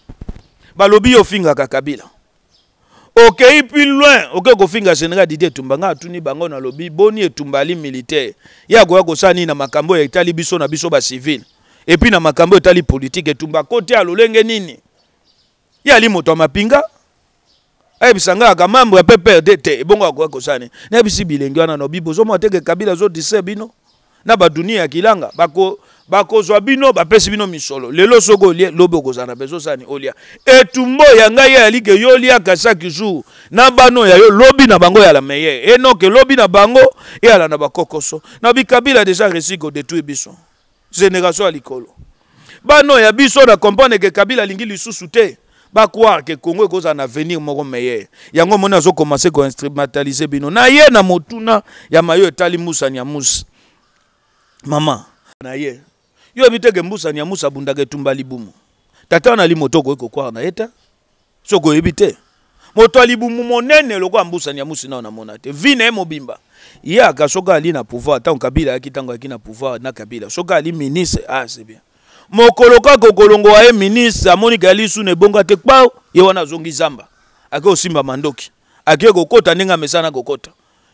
Speaker 2: balobi yo ofingaka kabila okei pi loin okoki kofinga général didi etumba ngai atuni bango nalobi boni etumbali militaire ye akoya kosala nini na makambo oyo etali biso na biso bacivile epui na makambo oyo etali politike etumba kote alolenge nini ye ali moto ya mapinga ayebisa ngai aka mambre ape perde te ebongo akoki kosala nini nayebisi bilenge wana na bible ozomona teke kabila ezodise bino na badunia ya kilanga bakozwa bino bapesi bino misolo lelo soki olie lobi okozala na mpenza osani olia etumbu ya ngai eyali ke yo oliaka chaque jour na bano ya yo lobi na bango eyala meyer enoke lobi na bango eyala na bakokoso na bikabila deja resi kodetui biso génération ya likolo bano ya biso na komprendre ke kabila alingi lisusu te bakoire ke congo ekozala na avenir moko meilleur yango moni azokomanse koinstrumentalize bino na ye na motuna ya mayo etali mbusani ya musa mama na ye yo yebi teke mbusani ya musa abundaka etumba libumu tata wana ali moto okoki kokwara na ye te soki oyebi te moto alibumu monene lokola mbusani ya musi nao namona te vi na ye mobimba ye aka soki ali na pouvoir ntango kabila ayaki ntango ayaki na pouvoir na kabila soki ali ministre ah c'est bien mokolo kaka okolongowa ye ministre amonika ya lisu na ebongo ate kpao ye wana azongi zamba ake kosimba mandoki ake kokota ndenge amesana kokota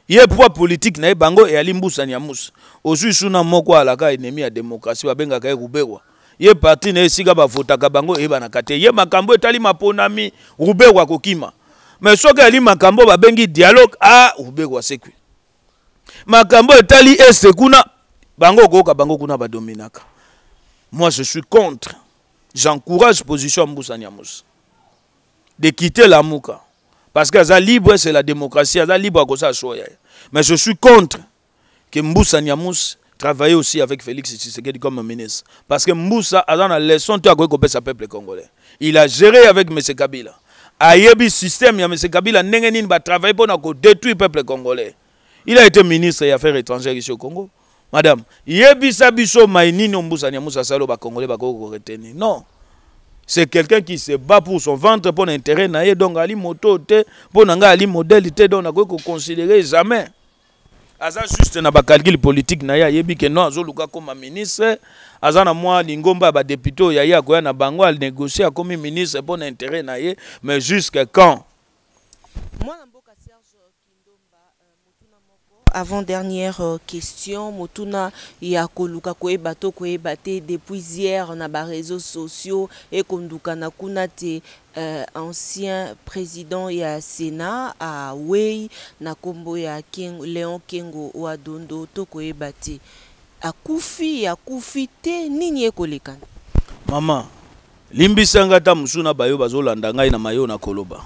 Speaker 2: ye pwa politike na ye bango eyali mbusani ya musa ozwi suna moko alaka enemi ya demokrasi babengaka ye ruberwa ye parti na esika bavotaka bango eyebanaka te ye makambo etali maponami ruberwa kokima me soki ali makambo babengi dialogue a ah, ruberwa sekwi makambo etali este kuna bango okoyoka bango kuna badominaka Moi, je suis contre. J'encourage la position Niamous de quitter la Mouka. Parce que est libre, c'est la démocratie. La libre, Mais je suis contre que Niamous travaille aussi avec Félix Tshisekedi comme ministre. Parce que Mboussa a dans la leçon de le peuple congolais. Il a géré avec M. Kabila. le système, M. Kabila, pas travailler pour détruire le peuple congolais. Il a été ministre des Affaires étrangères ici au Congo madame yebisa biso mai nini ombusani musa ba oyo bakongole retenir. non c'est quelqu'un qui se bat pour son ventre pour l'intérêt intérêt donc ali moto te mpo na ali modèle te donc ko considérer jamais aza juste na bacalcule politique na ye ayebi ke non azoluka ministre aza na moi lingomba ya député oyo yaye na bango négocier comme ministre pour intérêt na ye mais jusque quand
Speaker 1: avant dernière euh, question motuna ya koluka koyeba to koyeba te depuis hier na bareseau sociaux ekonduka na kuna te euh, ancien président ya sénat awei na nkombo ya King, léon kengo wa dondo to koyeba te akufi akufi te nini ekolekana
Speaker 2: mama limbisanga ata mosu na bayo bazolanda ngai na mayo na koloba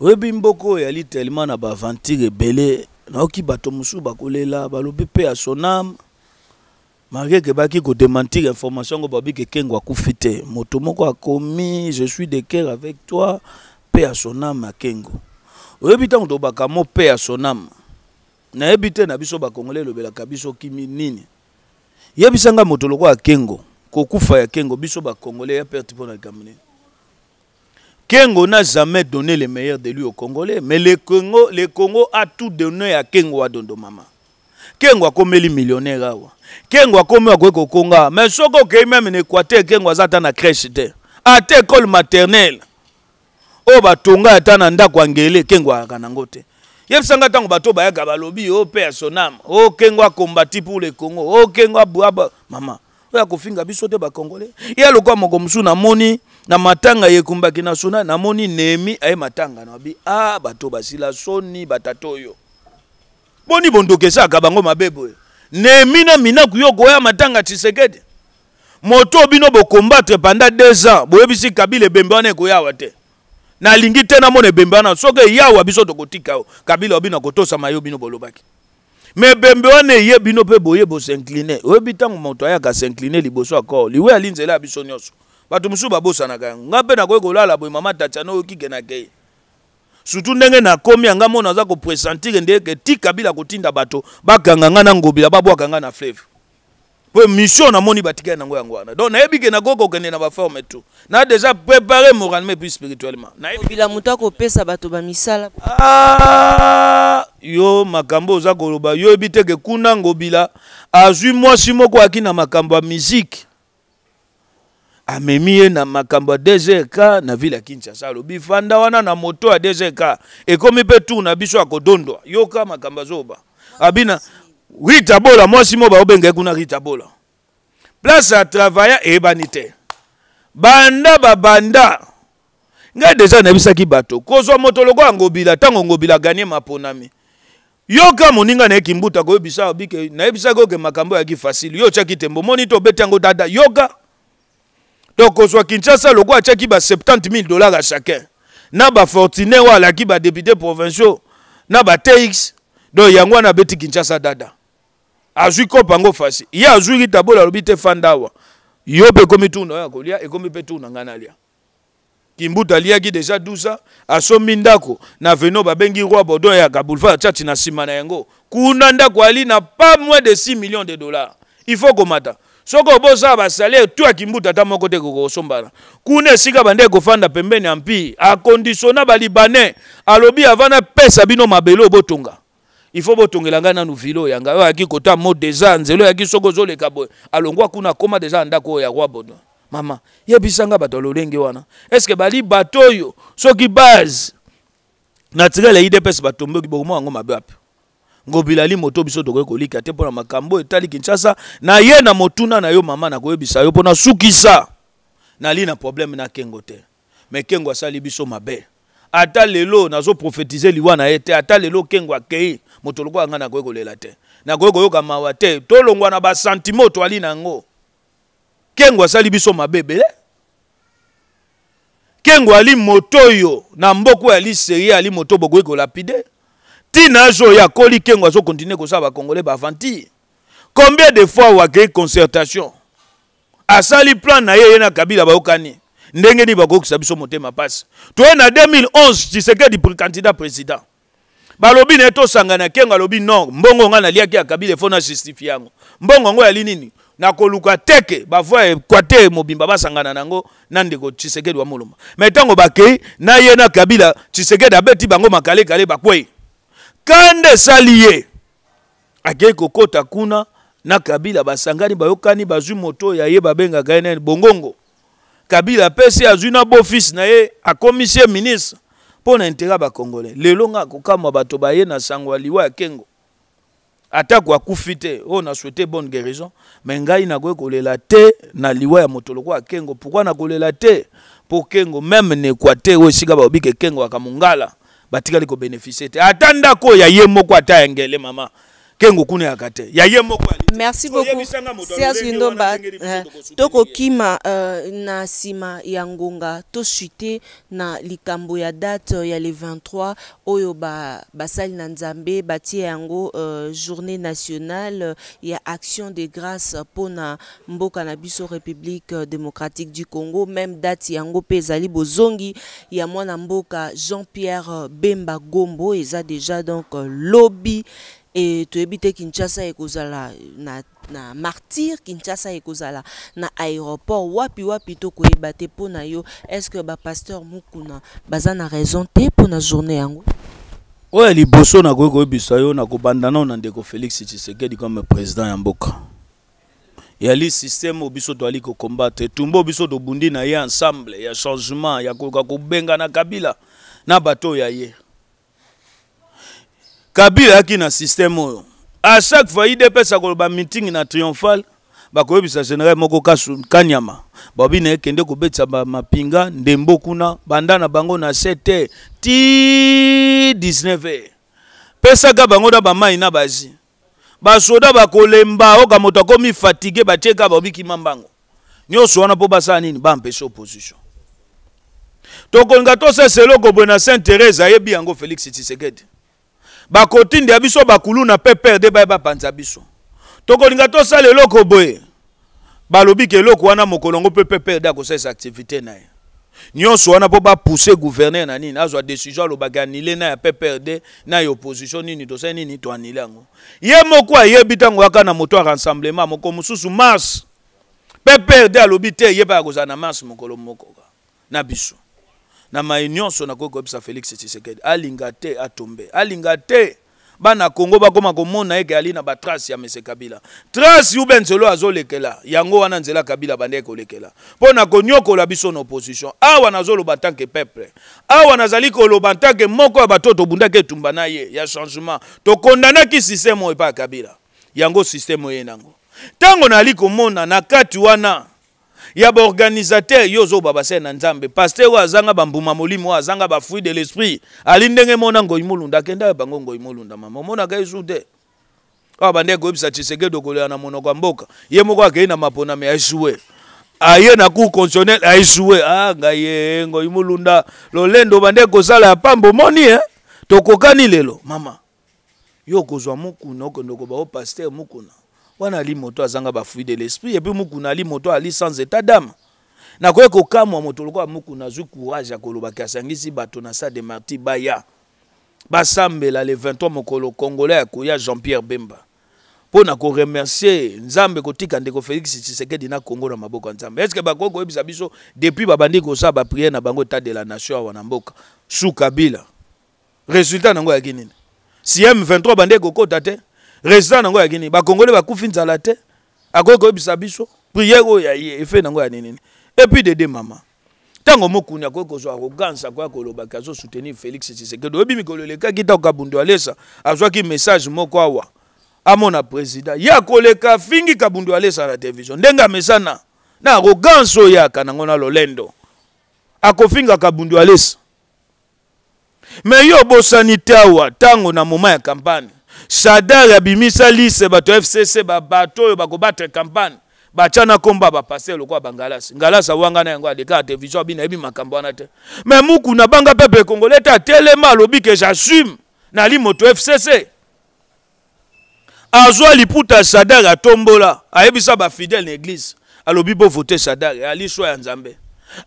Speaker 2: oyebi mboka oyo yali telema na baaventure ebele nayoki bato mosusu bakolela balobi mpe ya sonam mariek ebaki kodemantir information yango babiki ekengo akufi te moto moko akomi je suis de cœur avec toi mpe ya sonam akengo oyebi ntango tobaka mo mpe ya sonam nayebi te na biso bakongole elobelaka biso kimi nini yebisanga moto lokola akengo kokufa ya kengo biso bakongole ya perte mpo na likambo nini Kengo n'a jamais donné le meilleur de lui aux Congolais, mais le Congo, le Congo a tout donné à Kengo Adondo Mama. Kengo a comme les millionnaires. Ah Awa. Kengo a comme au Congo. Mais ce que même en Équateur, Kengo a zatan à crèche. À l'école maternelle. Au batonga à tananda kwangele, Kengo a kanango te. yebisanga ntango bato bayaka balobi o oh, pe ya sonam o oh, kengo akombati pour le congo o oh, kengo abuaba mama oyo akofinga biso te bacongolais ye lokwa moko mosusu namoni na matanga eyekumbaki na sona namoni nehemi aye matanga na bi a ah, bato basila soni batata oyo boni bondokesaka bango mabe boye nehemi na minaku yo koya matanga tisekedi moto oyo bino bokombatre panda 2 ans boyebisi kabila ebembe wana ekoyawa te nalingi te namona ebembe wana soki eyawa biso tokotika yo kabila oyo bino akotosama yo bino bolobaki me ebembe wana eye bino mpe boye bosincline oyebi ntango moto ayaka sincline liboso akor liwe ali nzela ya biso nyonso bato mosusu babosanaka yango nga mpe nakoki kolala boye mama tatiana oyoki kenaka ye surtout ndenge nakomi yanga mpo naza kopresentire ndeke ti kabila kotinda bato bakanga nga na ngobila babwaka nga na fleve mpo mission namoni batikali nango yango wana donc nayebi ke nakoki kokende na baforme tout na déjà préparé moralement puis spirituellement nayebila moto akopesa bato bamisala ah, yo makambo oza koloba yoyebi teke kuna ngobila azwi mwasi moko aki na makambo ya miziki amemi ye na makambo ya dgk na ville ya kinshasa alobi fanda wana na moto ya dgk ekomi mpe tour na biso ya kodondwa yoka makambo azoba abina ritabola mwasi mo baobenga ye kuna ritabola place ya travaya eyebani te banda babanda ngai deja nayebisaki bato kozwa moto lokola ngobila ntango ngobila ganye maponami yoka moninga nayeki mbuta koyebisa bike nayebisaki oke makambo yaki fasili yo otyaki tembo moni tobeti yango dada yoka donc kozwa kinshasa loko atiaki ba 70 000 dollars à chacun na bafortune oyo alaki badepute provinciaux na batx donc yango wana abeti kinshasa dada azwi kope fasi ye azwiki tabole alobi te fanda awa yo mpe ekomi tuna oyo akolia ekomi mpe tuna ngai nalia kimbuta deja 12 asombi ndako na veno babengi roi bordon yaka boulevard tchati na nsima na yango kuna ndako ali na pa moins de 6 millions de dollars il faut komata soki oboza basali etwaki mbuta ata moko te kokosombana kuna esika bande kofanda pembeni ya mpire akondisiona balibanais alobi avana apesa bino mabele obotonga ifo botongela ngai nanu vilo yanga oyo ayaki kota mo deja nzela oyaki soki ozoleka boye alongwa kuna akoma deja na ndako oyo ya roi bodo mama yebisa ngai bato ya lolenge wana estce bali bato oyo soki base naturele idps batomboki bokomo yango mabe ape ngobila moto biso tokoki kolika te mpona makambo etali kinshasa na ye na motuna na yo mama nakoyebisa yo mpona sukisa nali na probleme na kengo te me kengo asali biso mabe ata lelo nazoprofetize liwa na ye te ata lelo kengo akei moto lokola ngai nakoki kolela te nakoki koyoka mawa te tolongwa na basantimo twali na yango kengo asali biso mabe ebele kengo ali moto oyo na mboko ali serie ali moto bokoki kolapide ntina azo oyo akoli kengo azokontinue kosala bakongole baaventure combien de fois wakei concertation asali plan na ye na kabila bayokani ndenge nini bakokisa biso motema pasi toye na 2011 tshisekedi candidat président balobi na ye tosangana kengo alobi nor mbongo ngai naliaki ya kabila efo na yango mbongo yango yali nini nakoluka teke bavoi équateur mobimba basangana nango na ndeko tshisekedi wa molomba me ntango bakei na ye na kabila tshisekedi abeti bango makalekale bakwei kende salie akei kokɔta kuna na kabila basangani bayokani bazwi moto oyo aye babengaka ye nene bongongo kabila apesi azwi na bofisi na ye akomisie ye ministre mpo na interet ya lelo nga akokamwa bato baye na sango ya liwa ya kengo atako akufi te oyo na nasouete bonne guérison me ngai nakoki kolela te na liwa ya moto lokola akengo pourkui nakolela te mpo kengo meme nekwa te oyo esika baobika ekengo aka mongala batikali kobénéficie te ata ndako ya ye moko ata ya ngele mama Merci beaucoup. Eh, eh, ya ya
Speaker 1: merci beaucoup na na likambo date ya 23 oyo basali na batie yango eh, journée nationale ya action de grâce pour mboka na république démocratique du congo même date yango pe zali bozongi ya mboka jean pierre bemba gombo déjà donc lobby. e toyebi te kinshasa ekozala na, na martyr kinshasa ekozala na aéroport wapi wapi tokoyeba te mpo na yo estce bapaster mokuna baza na raison te mpo na journée yango
Speaker 2: oyo liboso nakoki koyebisa yo nakobanda nao na ndeko félix tshisekedi comme président ya mboka yali systeme oyo biso toali kokombate etumba oyo biso tobundi na ye ensemble ya changement ya koluka kobenga na kabila na bato oyo ya ye kabila ayaki na systeme oyo a chaque fois idps akoloba meeting na triomphale bakoyebisa général moko kanyama babi na ekende kobetisa bamapinga ndembo kuna banda na bango na 7 heure ti 19 heure pesaka bango na bamai na bazi basoda bakolemba oka moto akomi fatigue batieka babikima mbango nyonso wana mpo basala nini bampesa opposition tokolinga tosesa eloko boye na saint therese ayebi yango félix tshisekedi bakotindela biso bakuluna mpe perde baye bapanza biso tokolinga tosala eloko boye balobi ke eloko wana mokolongo mpe mpe perde akosalisa aktivité na ye nyonso wana mpo bapousse guverner na nini azwa décision alobaka anile na ya pprd na ya opposition nini tosali nini toanile yango ye moko ayebi ntango yaka na moto ya rassemblement moko mosusu mars pprd alobi te yebaka kozala na mars mokolo moko na biso na maye nyonso nakoki koyebisa félix tshisekedi alinga te atombe alinga te bana kongo bakóma komona eke ali na batrace ya mese kabila trace ube nzela azolekela yango wana nzela kabila bandeke kolekela mpo na konyokola biso na opposition awa nazoloba ntanke peuple awa nazali koloba ntanke moko ya bato tobundaki etumba na ye ya changement tokondanaki systeme oyo epa ya kabila yango systeme oyo ye nango ntango nali komona na kati wana ya baorganisateur yo ozoba basele na nzambe paster oyo azanga bambuma molimo oyo azanga bafruit de l'esprit ali ndenge mona ngoi molunda akenda ya bango ngoi molunda mama omonaka yesu te awa bandeko oyebisa tshiseke dokolela na monoko ya mboka ye moko akei na mapona me aesue aye na cour constitutionnel aesue a ah, ngai ye ngoi molunda lolendo bandeko ozala ya pamba omoni e tokokani lelo mama yo okozwa mokuna okende koba o paster mokuna wana ali moto azanga bafruit de l'esprit epuis mukuna ali moto ali sans état dame nakoki kokamwa moto lokola mukuna azwi courage ya kolobaki asangisi bato na sa de marti baya basambela le 23 mokolo congolais akoya jean-pierre bemba mpo na koremercier nzambe kotika ndeko félix tshisekedi na kongo na maboko ya nzambe estce bakoki koyebisa biso depuis babandi kosala bapriere na bango etat de la nation awa na mboka su kabila résultat nango yaki nini si m23 bandeki kokota te résultat nango yaki nini bakongole bakufi nzala te akoki koyebisa biso priere oyo ya ye efe nango ya ninini epuis dede mama ntango mokuni akoki kozwa arrogance akoki kolobaki azosoutenir félix tshisekedi oyebi mikolo elekaki ta kabundo alesa azwaki message moko awa amona président ye akoleka fingi kabundo alesa na television ndenge amesana na arrogance oyo aka nango na lolendo akofinga kabundo alesa me yo obosani te awa ntango na moma ya kampagne shadar abimisa lise bato fcc bato oyo bakobatre campagne batya na komba bapaster lokola bangalasi ngalasi awanga na yango adeka ya television abi nayebi makambo wana te me muku na banga pepe ekongole ete atelema alobi ke jassume nali moto fcc azwa liputa shadar atombola ayebisa bafidele na eglize alobi bovote shadar ali swa ya nzambe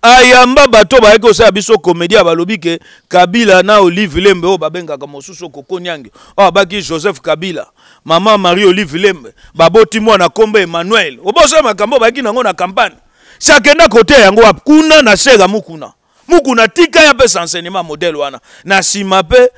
Speaker 2: ayamba bato bayaki kosala biso komédia balobi ke kabila na olive lembe oyo babengaka mosusu kokoniange oyo abaki joseph kabila mama marie olive lembe baboti mwana kombe emmanuel obosala makambo bayaki nango na campagne si akenda koteya yango wapi kuna na sera mukuna mukuna tika ya mpe sansenema modele wana na nsima mpe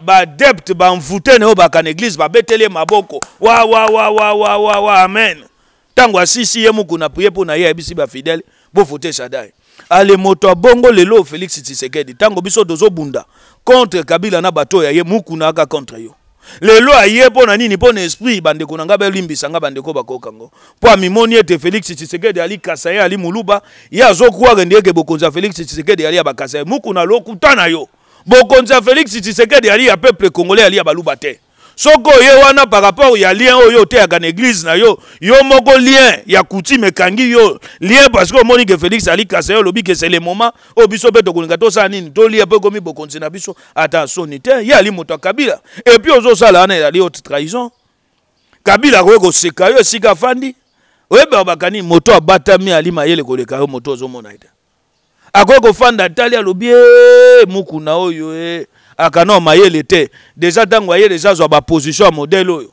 Speaker 2: baadepte ba, ba bamvutene oyo baka na eglize babeteli ye maboko wawawawawawa amen ntango asisi ye mukuna prie mpo na ye ayebisi bafidele wa, wa, wa, wa, wa, wa, wa, bovote shadai ale moto abongo lelo félix tshisekedi ntango biso tozobunda contre kabila na bato oyo aye mukuna aka contre yo lelo aye mpo na nini mpo na esprit bandeko na ngai balimbisa ngai bandeko bakokango mpo amimoni ete félix tshisekedi alikasa ye ali muluba ye azokware nde eke bokonzi ya félix tshisekedi ali ya bakasa ye mukuna lokutana yo bokonzi ya félix tshisekedi ali ya peuple congolais ali ya baluba te soki oye wana par rapport ya lien oyo oteyaka na eglize na yo yo moko lien ya coutume ekangi yo lien parce que omoni ke félix alikasa yo olobi ke c'est le moment oyo biso mpe tokolinga tosala nini tolia mpo ekomi bokonzi na biso ata soni te ye ali moto ya kabila epuis ozosala wana ezali haute trahison kabila akoki koseka yo esika afandi oyebaka bakani moto abatami ali mayele koleka yo moto ozomona ye te akoki kofanda atali alobi e eh, mokuna oyo e eh. akana mayele te deja ntango ayele eza azwa baposition ya modele oyo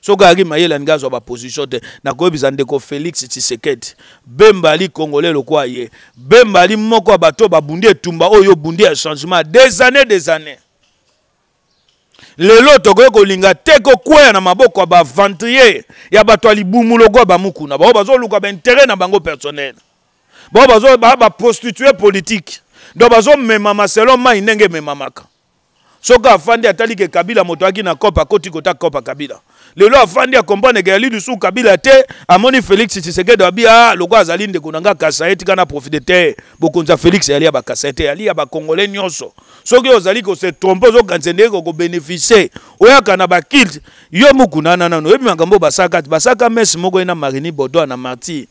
Speaker 2: soki ayaki mayele aningi azwa baposition te nakoyebisa ndeko félix tshisekedi bembali congolais lokwa ye bembali moko ya bato babundi etumba oyo obundi ya changement des années des années lelo tokoki kolinga te kokweya na maboko ya baventrier ya bato ya libumu lokwa bamukuna bango bazoluka baintere na bango personnel bango bazobaa baprostitue politike donc bazomemama selon mai ndenge ememamaka soki afandi atali ke kabila moto aki na kopa akoti kota kopa kabila lelo afandi akomprendre ke yali lisusu kabila te amoni félix tshisekedo abi a loko azali ndeko na nga kasa profite te bokonzi ya félix yali ya bakasa yali ya bakongole nyonso soki oyo ozali kose trompe ozokanisa ndenge kokobénéficie oyaka na bakilte yo mokuna nanano oyebi makambo oyo basaka mes basalaka moko ye marini bodo na martyre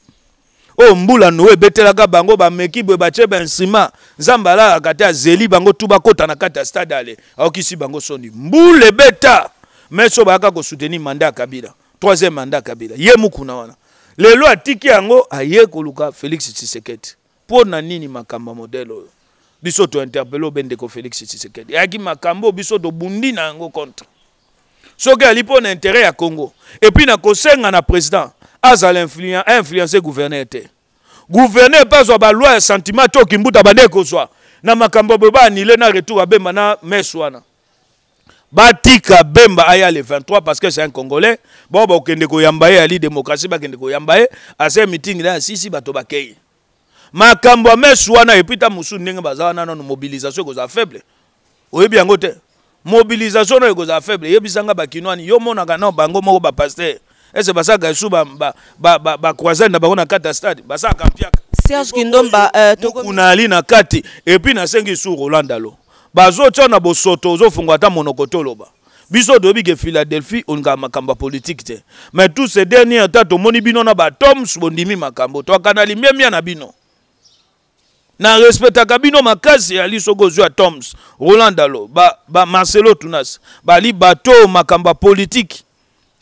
Speaker 2: oyo oh, mbulano oyo ebetelaka bango bameki boye batye bansima nzambe alalaka te azeli bango tu bakɔta na kati ya stade ale aokisi bango soni mbula ebeta me so bayaka kosuteni manda ya kabila troisième manda ya kabila ye mokuna wana lelo atiki yango aye koluka félix tshisekedi mpo na nini makambo ya modele oyo biso tointerpele obe ndeko félix tshisekedi ayaki makambo oyo biso tobundi na yango contre soki ali mpo na intérêt ya congo epuis na kosenga na président azala influence guverner te guverner mpe azwa balwa ya sentiment to okimbuta bande kozwa na makambo boye baanile na retour abemba na mese wana batika bemba aya le 23 parce que c'est un congolais bao bakende koyamba ye ali démocratie bakende koyamba ye ase meeting na asisi bato bakei makambo ya mese wana epui ta mosusu ndenge baza wana nano mobilisation ekozala faible oyebi yango te mobilisation no ekozala faible eyebisanga bakino wani yo monaka nao bango moko bapaster ese basalaka lisusu bacroisade na bango na kati ya stade basalaka mpiaka serge kindomba euh, kuna ali na kati epuis nasengi lisusu roland alo bazotia na bosoto ozofunga ata monoko toloba biso toyebi ke philadelphie olingaka makambo ya politike te mais tous ces dernier temps tomoni bino na batoms bondimi makambo twakana limbiambia na bino na respectaka bino makasi yali soki ozwa toms roland alo bamarcelo ba tunas bali bato makambo ya politike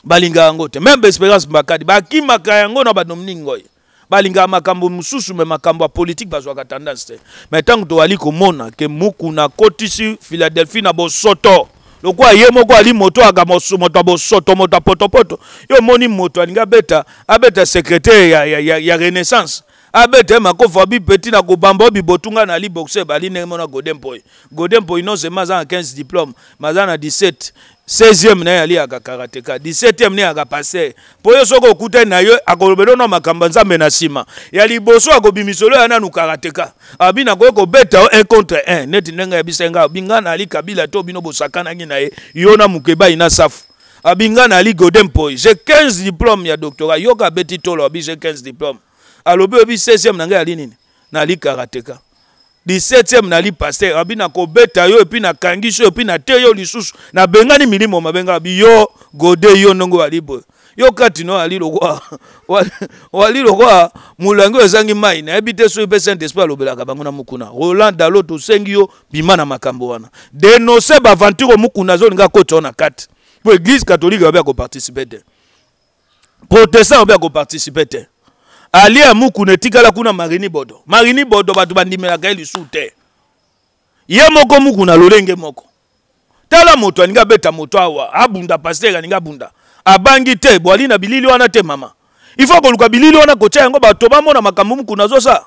Speaker 2: balingaka yango te même baespérance mbakadi bakimaka yango na banominingoye balingaka makambo mosusu me makambo ya politike bazwaka tendance te mai ntango tozali komona ke mukuna akotisi philadelphie na bosoto lokwa ye moko ali moto aka moto ya bosoto moto ya potopoto yo omoni moto alingi abeta abeta secrétaire ya, ya, ya, ya renaissance abeta ye makofa bipeti na kobamba oyo bibotunga na ali boxe ebali ndenge mona gode mpoi gode mpoi non seulement aza na 15 diplôme ma aza na 17 16e na ye aliaka karateka 17e na ye aka paster mpo yo soki okutani na ye akolobela ono makambo nzambe na nsima ya liboso akobimisolo ya nanu karateka abi nakoki kobeta yo 1 contre 1 neti ndenge ayebisa nga abi nga na ali kabila to bino bosakanaki na ye yo na mokebai na safu abi nga na ali godin mpoi j'ai 15 diplôme ya doctorat yoka abeti tolo abi j'ai 15 diplôme alobi oyebi 16e na ngai ali nini na ali karateka 17e nali paster abi nakobeta yo epuis nakangi so epuis nate yo lisusu nabengani milimo mabengaka biyo gode yo ndongo wali yo kati no ali lokwa (laughs) wali lokwa mulangi ezangi mai nayebi te soki mpe saint esprit alobelaka bango na mokuna roland dalo tosengi yo bima na makambo wana denonse baventure mokuna azolinga akota yo na kati po eglise katholike babe akoparticipe te protestant babe akoparticipe te ali ya mukuna etikala kuna marini bodo marini bodo bato bandimelaka ye lisu te ye moko mukuna lolenge moko tala moto aningi abeta moto awa abunda paster aningi abunda abangi te bwali na bilili wana te mama ifo koluka bilili wana kotya yango bato bamona makambo mukuna azosala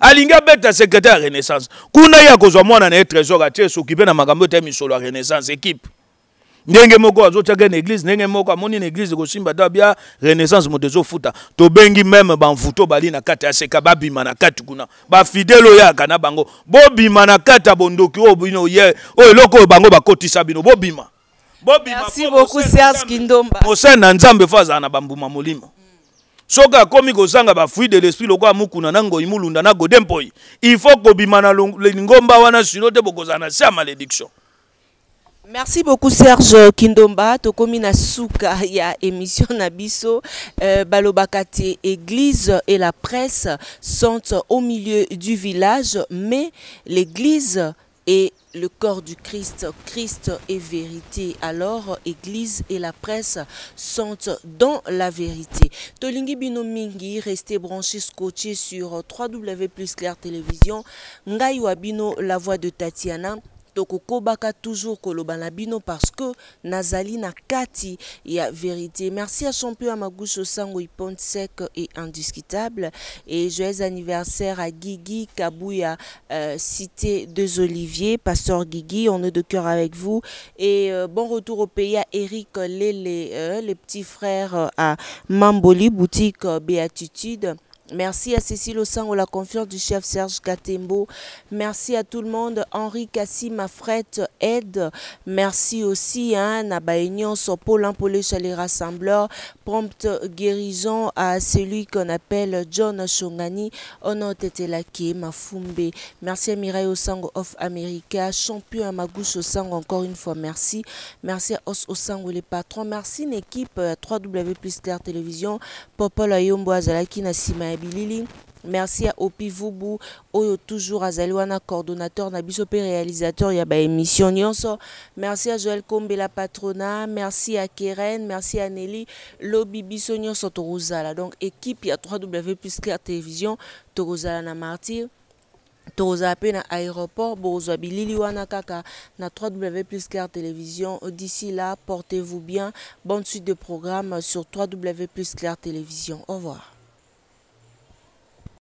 Speaker 2: alingi abeta sekretare ya renaissance kuna ye akozwa mwana na ye trésor atie esokipe na makambo ete misolo ya renaissance ekipe ndenge moko azotaka na église ndenge moko amoni na église kosimba ta bia renaissance moto ezofuta tobengi meme bamvuto bali na kati ya seka babima na kati kuna bafidele oyaka na bango bobima na kati ya bondoki oyo bino ye oyo eloko oyo bango bakotisa bino bobima mosene na nzambe fo azala na bambuma molimo soki akomi kozanga bafruit de l'esprit lokola mukuna na ngoi mulunda na godempoi il faut kobima na lingomba wana sino te bokozala na se ya malédiction
Speaker 1: merci beaucoup serge kindomba Tokomi Nasuka, suka ya émission Nabiso, euh, Balobakate, église et la presse sont au milieu du village mais l'église est le corps du Christ, Christ est vérité. Alors, Église et la presse sont dans la vérité. Tolingi Mingi, restez branchés, scotchés sur 3W plus Claire Télévision. Ngai la voix de Tatiana. Donc, toujours koloba na bino parce que nazali na kati ya vérité merci à champion où sango iponte sec et indiscutable et joyeux anniversaire à Gigi Kabouya euh, cité des oliviers pasteur Gigi. on est de cœur avec vous et euh, bon retour au pays à eric lele euh, les petits frères à mamboli boutique béatitude Merci à Cécile Osango, ou la confiance du chef Serge Katembo. Merci à tout le monde. Henri Kassim Afrette aide. Merci aussi à hein, Nabaignon, Sopol, hein, pour les rassembleurs. Prompte guérison à celui qu'on appelle John Shongani. été ma Mafumbe. Merci à Mireille Osango of America. Champion à Magouche Osango, encore une fois merci. Merci à Os Osango, les patrons. Merci l'équipe 3W euh, plus Claire Télévision. Popol Ayombo Azalaki Nassimae bilili merci à opi vubu oyo toujours à Zalouana, coordonnateur na réalisateur ya émission nyonso merci Joël joel la patrona merci à keren merci à Nelly, lobi biso nyonso Torozala. donc équipe a 3w plus claire télévision Torozala na martyr. na aéroport Borozo bilili kaka na 3w plus Claire télévision d'ici là portez vous bien bonne suite de programme sur 3w plus claire télévision au revoir